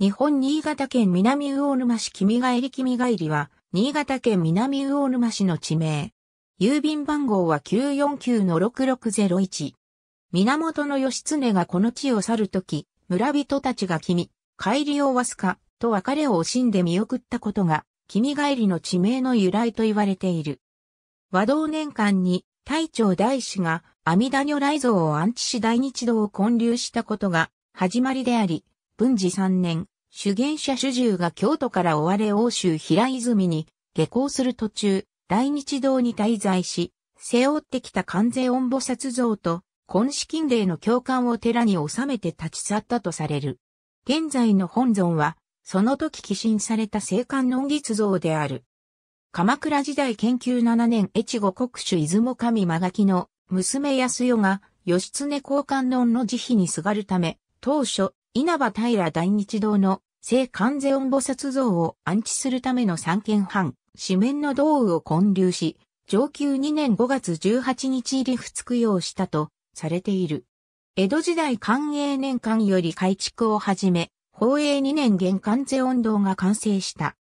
日本新潟県南魚沼市君帰り君帰りは、新潟県南魚沼市の地名。郵便番号は949-6601。源義経がこの地を去るとき、村人たちが君、帰りをわすか、と別れを惜しんで見送ったことが、君帰りの地名の由来と言われている。和同年間に、大長大師が、阿弥陀如来像を安置し大日堂を建立したことが、始まりであり、文治三年、主言者主従が京都から追われ欧州平泉に下校する途中、大日堂に滞在し、背負ってきた関税恩菩薩像と、根資金令の教官を寺に収めて立ち去ったとされる。現在の本尊は、その時寄進された聖観音仏像である。鎌倉時代研究7年越後国主出雲神間垣の娘安代が義経交換論の慈悲にすがるため、当初、稲葉平大日堂の聖観世音菩薩像を安置するための三軒半、紙面の道具を建立し、上級2年5月18日入り不よ用したとされている。江戸時代寛永年間より改築を始め、宝永2年玄関世音堂が完成した。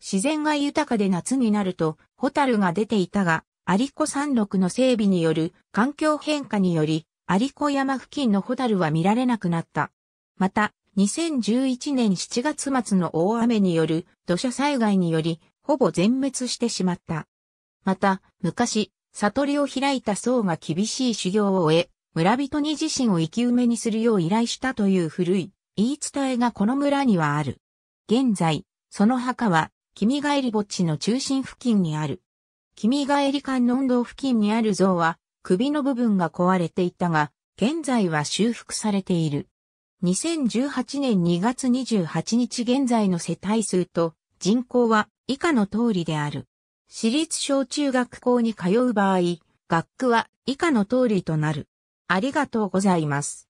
自然が豊かで夏になると、ホタルが出ていたが、有子山麓の整備による環境変化により、有子山付近のホタルは見られなくなった。また、2011年7月末の大雨による土砂災害により、ほぼ全滅してしまった。また、昔、悟りを開いた僧が厳しい修行を終え、村人に自身を生き埋めにするよう依頼したという古い言い伝えがこの村にはある。現在、その墓は、君帰り墓地の中心付近にある。君帰り観音堂付近にある像は、首の部分が壊れていたが、現在は修復されている。2018年2月28日現在の世帯数と人口は以下の通りである。私立小中学校に通う場合、学区は以下の通りとなる。ありがとうございます。